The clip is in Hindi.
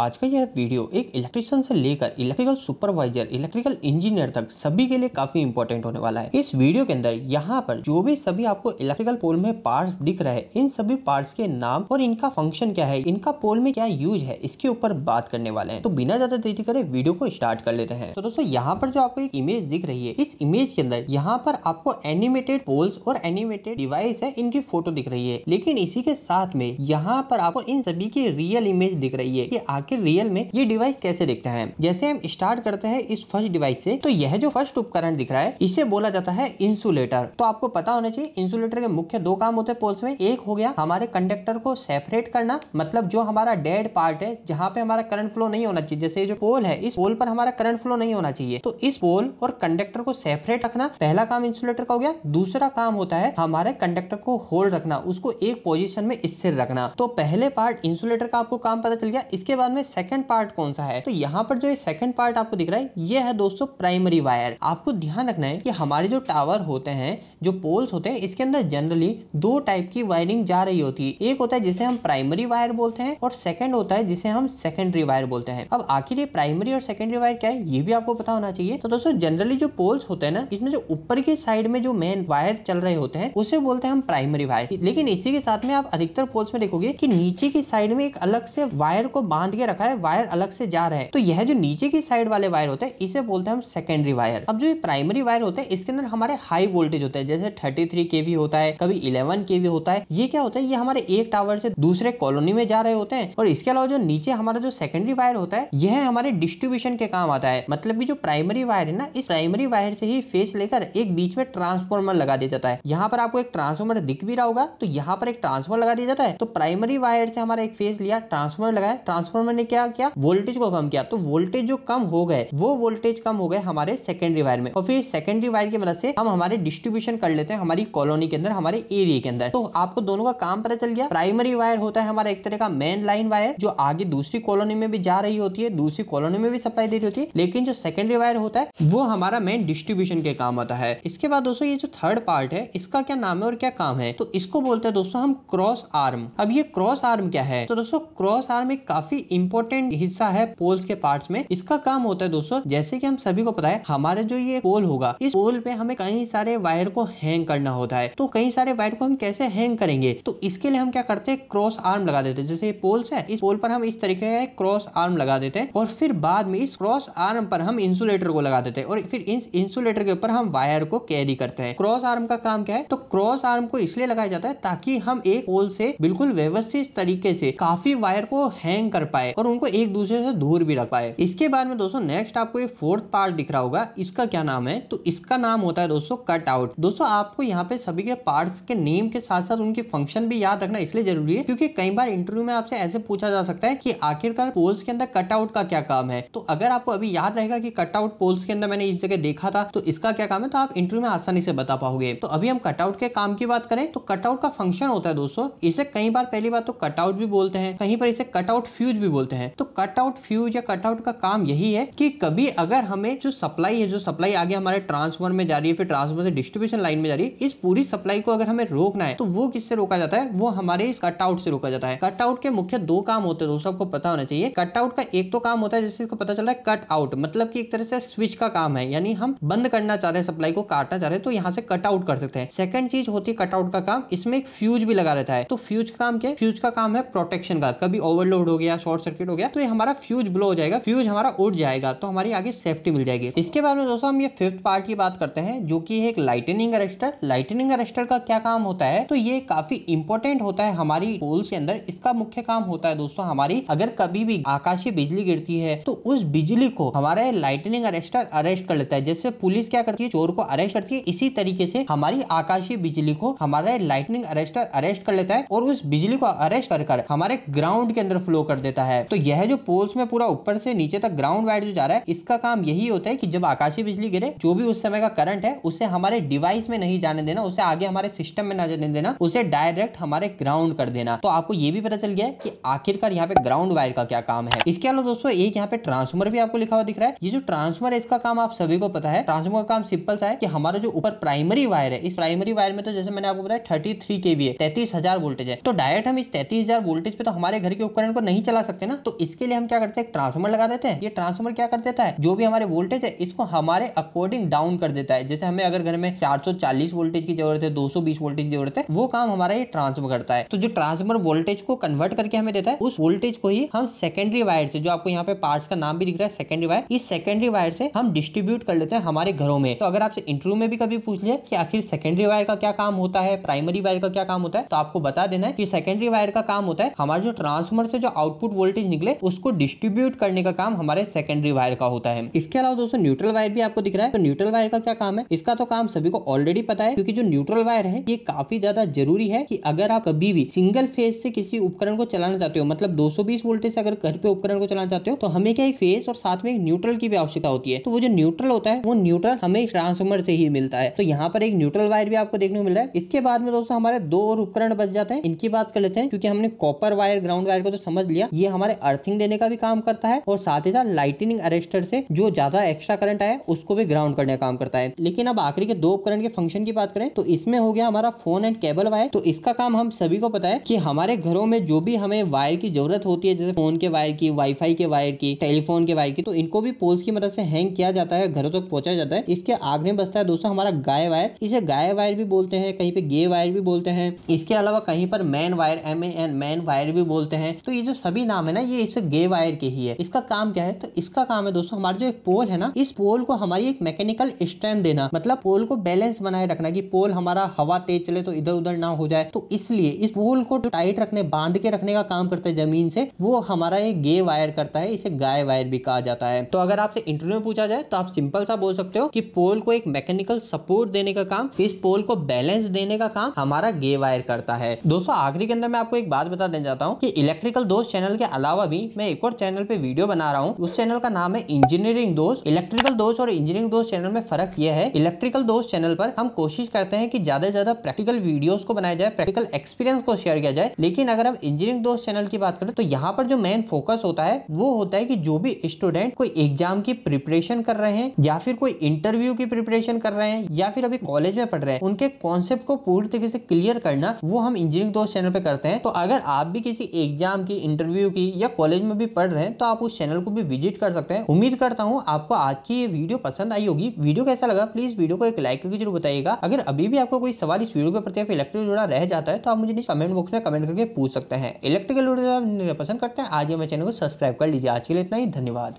आज का यह वीडियो एक इलेक्ट्रिशियन से लेकर इलेक्ट्रिकल सुपरवाइजर इलेक्ट्रिकल इंजीनियर तक सभी के लिए काफी इंपॉर्टेंट होने वाला है इस वीडियो के अंदर यहाँ पर जो भी सभी आपको इलेक्ट्रिकल पोल में पार्ट्स दिख रहे हैं इन सभी पार्ट्स के नाम और इनका फंक्शन क्या है इनका पोल में क्या यूज है इसके ऊपर बात करने वाले हैं तो बिना ज्यादा देरी करे वीडियो को स्टार्ट कर लेते हैं तो दोस्तों यहाँ पर जो आपको एक इमेज दिख रही है इस इमेज के अंदर यहाँ पर आपको एनिमेटेड पोल्स और एनिमेटेड डिवाइस है इनकी फोटो दिख रही है लेकिन इसी के साथ में यहाँ पर आपको इन सभी की रियल इमेज दिख रही है की आखिर रियल में ये डिवाइस कैसे दिखता है जैसे हम स्टार्ट करते हैं इस फर्स्ट डिवाइस से तो यह जो फर्स्ट उपकरण दिख रहा है इसे बोला जाता है इंसुलेटर तो आपको पता होना चाहिए इंसुलेटर के मुख्य दो काम होते हैं पोल्स में एक हो गया हमारे कंडक्टर को सेपरेट करना मतलब जो हमारा डेड पार्ट है जहाँ पे हमारा करंट फ्लो नहीं होना चाहिए जैसे जो पोल है इस पोल पर हमारा करंट फ्लो नहीं होना चाहिए तो इस पोल और कंडक्टर को सेपरेट रखना पहला काम इंसुलेटर का हो गया दूसरा काम होता है हमारे कंडक्टर को होल्ड रखना उसको एक पोजिशन में स्थिर रखना तो पहले पार्ट इंसुलेटर का आपको काम पता चल गया इसके बाद हमें सेकंड पार्ट कौन सा है तो यहाँ पर जो सेकंड पार्ट आपको दिख रहा है ये है दोस्तों प्राइमरी वायर आपको ध्यान रखना है कि हमारे जो टावर होते हैं जो पोल्स होते हैं इसके अंदर जनरली दो टाइप की वायरिंग जा रही होती है एक होता है जिसे हम प्राइमरी वायर बोलते हैं और सेकेंड होता है जिसे हम सेकेंडरी वायर बोलते हैं अब आखिर ये प्राइमरी और सेकेंडरी वायर क्या है ये भी आपको पता होना चाहिए तो दोस्तों जनरली जो पोल्स होते हैं ना इसमें जो ऊपर की साइड में जो मेन वायर चल रहे होते हैं उसे बोलते हैं हम प्राइमरी वायर लेकिन इसी के साथ में आप अधिकतर पोल्स में देखोगे की नीचे की साइड में एक अलग से वायर को बांध के रखा है वायर अलग से जा रहा है तो यह जो नीचे की साइड वाले वायर होते हैं इसे बोलते हैं हम सेकेंडरी वायर अब जो ये प्राइमरी वायर होते हैं इसके अंदर हमारे हाई वोल्टेज होते हैं जैसे थर्टी थ्री होता है कभी इलेवन के होता है ये क्या होता है ये हमारे एक टावर से दूसरे कॉलोनी में जा रहे होते हैं और इसके अलावा जो नीचे हमारा जो सेकेंडरी वायर होता है यह हमारे डिस्ट्रीब्यूशन के काम आता है मतलब की जो प्राइमरी वायर है ना इस प्राइमरी वायर से ही फेस लेकर एक बीच में ट्रांसफॉर्मर लगा दिया जाता है यहाँ पर आपको एक ट्रांसफॉर्मर दिख भी रहा होगा तो यहाँ पर एक ट्रांसफॉर्मर लगा दिया जाता है तो प्राइमरी वायर से हमारा एक फेस लिया ट्रांसफॉर्मर लगाया ट्रांसफॉर्मर ने क्या किया वोल्टेज को कम किया तो वोल्टेज जो कम हो गए वो वोल्टेज कम हो गए हमारे सेकेंडरी वायर में और फिर सेकेंडरी वायर की मदद से हम हमारे डिस्ट्रीब्यूशन कर लेते हैं हमारी कॉलोनी के अंदर हमारे एरिया के अंदर तो आपको दोनों का काम पता चल गया प्राइमरी वायर होता है हमारा एक तरह का मेन लाइन वायर जो आगे दूसरी कॉलोनी में भी जा रही होती है दूसरी कॉलोनी में भी सप्लाई दे रही होती है लेकिन जो सेकेंडरी वायर होता है वो हमारा मेन डिस्ट्रीब्यूशन के काम आता है इसके बाद दोस्तों ये जो थर्ड पार्ट है इसका क्या नाम है और क्या काम है तो इसको बोलते हैं दोस्तों हम क्रॉस आर्म अब ये क्रॉस आर्म क्या है तो दोस्तों क्रॉस आर्म एक काफी इंपोर्टेंट हिस्सा है पोल्स के पार्ट में इसका काम होता है दोस्तों जैसे कि हम सभी को पता है हमारे जो ये पोल होगा इस पोल पे हमें कई सारे वायर को हैंग करना होता है तो कई सारे वायर को हम कैसे हैंग करेंगे तो इसके लिए हम क्या करते हैं क्रॉस आर्म लगा देते हैं जैसे पोल्स है इस पोल पर हम इस तरीके का क्रॉस आर्म लगा देते हैं और फिर बाद में इस क्रॉस आर्म पर हम इंसुलेटर को लगा देते हैं और फिर इस इंसुलेटर के ऊपर हम वायर को कैरी करते हैं क्रॉस आर्म का काम क्या है तो क्रॉस आर्म को इसलिए लगाया जाता है ताकि हम एक पोल से बिल्कुल व्यवस्थित तरीके से काफी वायर को हैंग कर पाए और उनको एक दूसरे से दूर भी रख पाए इसके बाद में दोस्तों नेक्स्ट आपको ये फोर्थ पार्ट दिख रहा होगा इसका क्या नाम है तो इसका नाम होता है दोस्तों कट आउट दोस्तों दोस्तों आपको यहाँ पे सभी के पार्ट्स के नेम के साथ साथ उनके फंक्शन भी याद रखना इसलिए जरूरी है क्योंकि कई बार इंटरव्यू में आपसे ऐसे पूछा जा सकता है कि आखिरकार पोल्स के अंदर कटआउट का क्या काम है तो अगर आपको अभी याद रहेगा कि कटआउट पोल्स के अंदर मैंने इस जगह देखा था तो इसका क्या काम है तो आप इंटरव्यू में आसानी से बता पाओगे तो अभी हम कटआउट के काम की बात करें तो कटआउट का फंक्शन होता है दोस्तों इसे कई बार पहली बार तो कटआउट भी बोलते हैं कहीं पर इसे कटआउट फ्यूज भी बोलते हैं तो कटआउट फ्यूज या कटआउट का काम यही है कि कभी अगर हमें जो सप्लाई है जो सप्लाई आगे हमारे ट्रांसफॉर्म में जा रही है फिर ट्रांसफॉर्म से डिस्ट्रीब्यूशन लाइन में जा रही है इस पूरी सप्लाई को अगर हमें रोकना है तो वो किससे रोका जाता है वो हमारे इस कटआउट से रोका जाता है कटआउट के मुख्य दो काम होते हैं दोस्तों आपको पता होना चाहिए कटआउट का एक तो काम होता है जैसे पता चल रहा है कट आउट मतलब की एक तरह से स्विच का काम है यानी हम बंद करना चाह रहे हैं सप्लाई को काटना चाह रहे हैं तो यहाँ से कटआउट कर सकते हैं सेकंड चीज होती है कटआउट का काम इसमें एक फ्यूज भी लगा रहता है तो फ्यूज का काम क्या है फ्यूज का काम है प्रोटेक्शन का कभी ओवरलोड हो गया शॉर्ट सर्किट हो गया तो ये हमारा फ्यूज ब्लो हो जाएगा फ्यूज हमारा उड़ जाएगा तो हमारी आगे सेफ्टी मिल जाएगी इसके बाद में दोस्तों हम ये फिफ्थ पार्ट की बात करते हैं जो की एक लाइटनिंग अरेस्टर लाइटनिंग अरेस्टर का क्या काम होता है तो ये काफी इंपॉर्टेंट होता है हमारी पोल्स के अंदर इसका मुख्य काम होता है दोस्तों हमारी अगर कभी भी आकाशीय बिजली गिरती है तो उस बिजली को हमारे लाइटनिंग अरेस्टर अरेस्ट कर लेता है जैसे पुलिस क्या करती है चोर को अरेस्ट करती है इसी तरीके से हमारी आकाशीय बिजली को हमारे लाइटनिंग अरेस्टर अरेस्ट कर लेता है और उस बिजली को अरेस्ट कर कर हमारे ग्राउंड के अंदर फ्लो कर देता है तो यह जो पोल्स में पूरा ऊपर से नीचे तक ग्राउंड वायर जो जा रहा है इसका काम यही होता है कि जब आकाशीय बिजली गिरे जो भी उस समय का करंट है उसे हमारे डिवाइस में नहीं जाने देना उसे आगे हमारे सिस्टम में ना जाने देना उसे डायरेक्ट हमारे ग्राउंड कर देना तो आपको ये भी पता चल गया कि आखिरकार यहाँ पे ग्राउंड वायर का क्या काम है इसके अलावा दोस्तों एक यहाँ पे ट्रांसफॉर्मर भी आपको लिखा हुआ दिख रहा है ये जो ट्रांसफॉर्मर है इसका काम आप सभी को पता है ट्रांसफॉर्मर का काम सिंपल सा है कि हमारा जो ऊपर प्राइमरी वायर है इस प्राइमरी वायर में तो जैसे मैंने आपको बताया थर्टी थ्री के वी है तैतीस हजार वोल्टेज है तो डायरेक्ट हम इस तैतीस हजार वोल्टेज पे तो हमारे घर के उपकरण को नहीं चला सकते ना तो इसके लिए हम क्या करते हैं ट्रांसफॉर्मर लगा देते हैं ये ट्रांसफॉर्मर क्या कर देता है जो भी हमारे वोल्टेज है इसको हमारे अकॉर्डिंग डाउन कर देता है जैसे हमें अगर घर में चार 440 वोल्टेज की जरूरत है 220 वोल्टेज की जरूरत है वो काम हमारा ये ट्रांसफर करता है तो जो ट्रांसफर वोल्टेज को कन्वर्ट करके हमें देता है उस वोल्टेज को ही हम सेकेंडरी वायर से जो आपको यहाँ पे पार्ट का नाम भी दिख रहा है सेकेंडरी वायर इस सेकेंडरी वायर से हम डिस्ट्रीब्यूट कर लेते हैं हमारे घरों में तो अगर आपसे इंटरव्यू में भी कभी पूछ लिया कि आखिर सेकेंडरी वायर का क्या काम होता है प्राइमरी वायर का क्या काम होता है तो आपको बता देना है कि सेकेंडरी वायर का काम होता है हमारे जो ट्रांसफॉर्मर से जो आउटपुट वोल्टेज निकले उसको डिस्ट्रीब्यूट करने का काम हमारे सेकेंडरी वायर का होता है इसके अलावा दोस्तों न्यूट्रल वायर भी आपको दिख रहा है तो न्यूट्रल वायर का क्या काम है इसका तो काम सभी को ऑलरेडी पता है क्योंकि जो न्यूट्रल वायर है ये काफी ज्यादा जरूरी है कि अगर आप कभी भी सिंगल फेज से किसी उपकरण को चलाना चाहते हो मतलब 220 वोल्टेज से अगर घर पे उपकरण को चलाना चाहते हो तो हमें क्या एक फेज और साथ में एक न्यूट्रल की भी आवश्यकता होती है तो वो जो न्यूट्रल होता है वो न्यूट्रल हमें ट्रांसफॉर्मर से ही मिलता है तो यहाँ पर एक न्यूट्रल वायर भी आपको देखने को मिल रहा है इसके बाद में दोस्तों हमारे दो और उपकरण बच जाते हैं इनकी बात कर लेते हैं क्योंकि हमने कॉपर वायर ग्राउंड वायर को तो समझ लिया ये हमारे अर्थिंग देने का भी काम करता है और साथ ही साथ लाइटनिंग अरेस्टर से जो ज्यादा एक्स्ट्रा करंट आया उसको भी ग्राउंड करने का काम करता है लेकिन अब आखिरी के दो उपकरण के फंक्शन की बात करें तो इसमें हो गया हमारा फोन एंड केबल वायर तो इसका काम हम सभी को पता है कि हमारे घरों में जो भी हमें वायर की जरूरत होती है जैसे फोन के वायर की वाईफाई के वायर की टेलीफोन के वायर की तो इनको भी पोल्स की मदद से हैंग किया जाता है घरों तक तो पहुंचाया जाता है इसके आग में बसता है दोस्तों हमारा गाय वायर इसे गाय वायर भी बोलते हैं कहीं पे गे वायर भी बोलते हैं इसके अलावा कहीं पर main wire M N main wire भी बोलते हैं तो ये जो सभी नाम है ना ये इसे गे वायर के ही है इसका काम क्या है तो इसका काम है दोस्तों हमारा जो एक पोल है ना इस पोल को हमारी एक मैकेनिकल स्ट्रेंथ देना मतलब पोल को बैलेंस बैलेंस बनाए रखना कि पोल हमारा हवा तेज चले तो इधर उधर ना हो जाए तो इसलिए इस पोल को टाइट रखने बांध के रखने का काम करता है जमीन से वो हमारा ये गे वायर करता है इसे गाय वायर भी कहा जाता है तो अगर आपसे इंटरव्यू में पूछा जाए तो आप सिंपल सा बोल सकते हो कि पोल को एक मैकेनिकल सपोर्ट देने का काम इस पोल को बैलेंस देने का काम हमारा गे वायर करता है दोस्तों आखिरी के अंदर मैं आपको एक बात बता देना चाहता हूँ कि इलेक्ट्रिकल दोस्त चैनल के अलावा भी मैं एक और चैनल पे वीडियो बना रहा हूँ उस चैनल का नाम है इंजीनियरिंग दोस्त इलेक्ट्रिकल दोस्त और इंजीनियरिंग दोस्त चैनल में फर्क यह है इलेक्ट्रिकल दोस्त चैनल पर पर हम कोशिश करते हैं कि ज्यादा से ज्यादा प्रैक्टिकल वीडियोस को बनाया जाए प्रैक्टिकल एक्सपीरियंस को शेयर किया जाए लेकिन अगर हम इंजीनियरिंग दोस्त चैनल की बात करें तो यहाँ पर जो मेन फोकस होता है वो होता है कि जो भी स्टूडेंट कोई एग्जाम की प्रिपरेशन कर रहे हैं या फिर कोई इंटरव्यू की प्रिपरेशन कर रहे हैं या फिर अभी कॉलेज में पढ़ रहे हैं उनके कॉन्सेप्ट को पूरी तरीके से क्लियर करना वो हम इंजीनियरिंग दोस्त चैनल पर करते हैं तो अगर आप भी किसी एग्जाम की इंटरव्यू की या कॉलेज में भी पढ़ रहे हैं तो आप उस चैनल को भी विजिट कर सकते हैं उम्मीद करता हूँ आपको आज की ये वीडियो पसंद आई होगी वीडियो कैसा लगा प्लीज वीडियो को एक लाइक की जरूर बताइएगा अगर अभी भी आपको कोई सवाल इस वीडियो के प्रति इलेक्ट्रिकल जोड़ा रह जाता है तो आप मुझे नीचे कमेंट बॉक्स में कमेंट करके पूछ सकते हैं इलेक्ट्रिकल जोड़ा पसंद करते हैं आज ये मेरे चैनल को सब्सक्राइब कर लीजिए आज के लिए इतना ही धन्यवाद